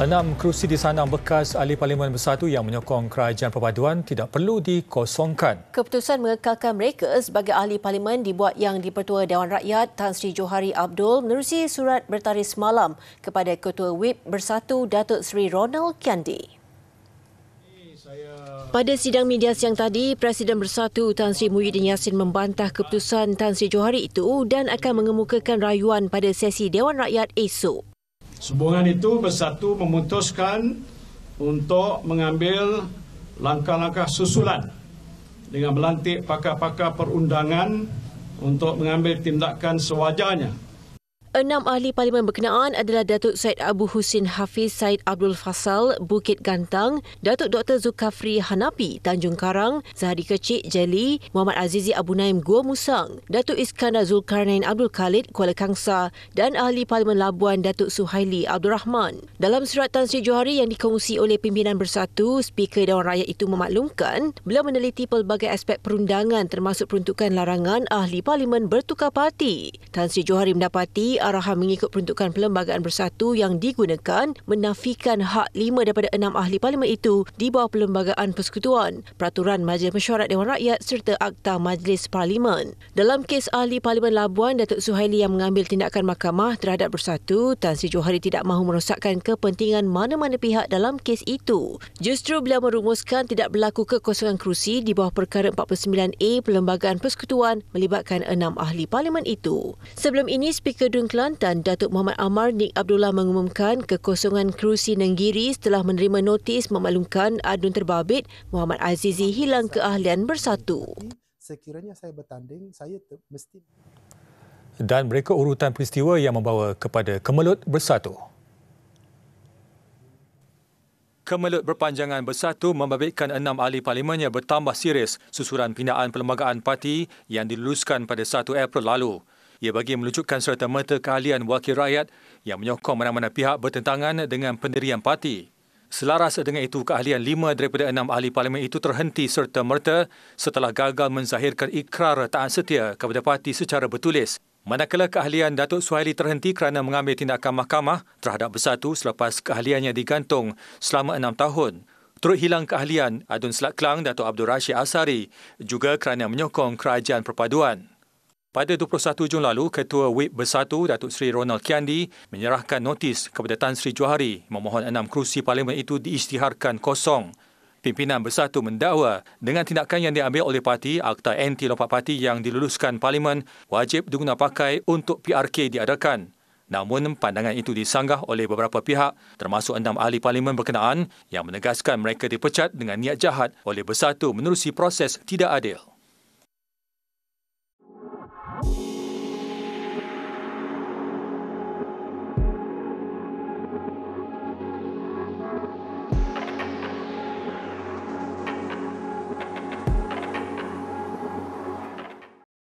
Enam kerusi di sana bekas ahli Parlimen Bersatu yang menyokong kerajaan perpaduan tidak perlu dikosongkan. Keputusan mengekalkan mereka sebagai ahli Parlimen dibuat yang dipertua Dewan Rakyat Tan Sri Johari Abdul menerusi surat bertaris malam kepada Ketua WIP Bersatu Datuk Sri Ronald Kiandi. Pada sidang media siang tadi, Presiden Bersatu Tan Sri Muhyiddin Yassin membantah keputusan Tan Sri Johari itu dan akan mengemukakan rayuan pada sesi Dewan Rakyat esok. Subungan itu bersatu memutuskan untuk mengambil langkah-langkah susulan dengan melantik pakar-pakar perundangan untuk mengambil tindakan sewajarnya Enam ahli Parlimen berkenaan adalah Datuk Said Abu Husin Hafiz Said Abdul Fasal, Bukit Gantang, Datuk Dr. Zulkafri Hanapi, Tanjung Karang, Zahari Kecik, Jeli, Muhammad Azizi Abu Naim, Gua Musang, Datuk Iskandar Zulkarnain Abdul Khalid, Kuala Kangsa dan Ahli Parlimen Labuan Datuk Suhaili Abdul Rahman. Dalam surat Tan Sri Johari yang dikongsi oleh Pimpinan Bersatu, Speaker Dewan Rakyat itu memaklumkan beliau meneliti pelbagai aspek perundangan termasuk peruntukan larangan Ahli Parlimen bertukar parti. Tan Sri Johari mendapati arahan mengikut peruntukan Perlembagaan Bersatu yang digunakan menafikan hak lima daripada enam ahli parlimen itu di bawah Perlembagaan Persekutuan, Peraturan Majlis Mesyuarat Dewan Rakyat serta Akta Majlis Parlimen. Dalam kes ahli Parlimen Labuan, Datuk Suhaili yang mengambil tindakan mahkamah terhadap Bersatu, Tan Sri Johari tidak mahu merosakkan kepentingan mana-mana pihak dalam kes itu. Justru beliau merumuskan tidak berlaku kekosongan kerusi di bawah perkara 49A Perlembagaan Persekutuan melibatkan enam ahli parlimen itu. Sebelum ini, Speaker Dun Kelantan Datuk Muhammad Amar Nik Abdullah mengumumkan kekosongan kerusi Nenggiri setelah menerima notis memaklumkan adun terbabit Muhammad Azizi hilang keahlian bersatu. Sekiranya saya bertanding, saya mesti dan mereka urutan peristiwa yang membawa kepada Kemelut Bersatu. Kemelut berpanjangan bersatu membabitkan enam ahli parlimennya bertambah serius susuran pindaan perlembagaan parti yang diluluskan pada 1 April lalu ia bagi melucutkan serta-merta keahlian wakil rakyat yang menyokong mana-mana pihak bertentangan dengan pendirian parti. Selaras dengan itu, keahlian lima daripada enam ahli parlimen itu terhenti serta-merta setelah gagal menzahirkan ikrar taat setia kepada parti secara bertulis. Manakala keahlian Datuk Suhaili terhenti kerana mengambil tindakan mahkamah terhadap bersatu selepas keahliannya digantung selama enam tahun. Turut hilang keahlian Adun Selat Kelang Datuk Abdul Rashid Asari juga kerana menyokong kerajaan perpaduan. Pada 21 Jun lalu, Ketua WIP Bersatu Datuk Seri Ronald Kiandi menyerahkan notis kepada Tan Sri Johari memohon enam kerusi parlimen itu diisytiharkan kosong. Pimpinan Bersatu mendakwa dengan tindakan yang diambil oleh parti, Akta Anti Lompat Parti yang diluluskan parlimen wajib digunakan pakai untuk PRK diadakan. Namun pandangan itu disanggah oleh beberapa pihak termasuk enam ahli parlimen berkenaan yang menegaskan mereka dipecat dengan niat jahat oleh Bersatu menerusi proses tidak adil.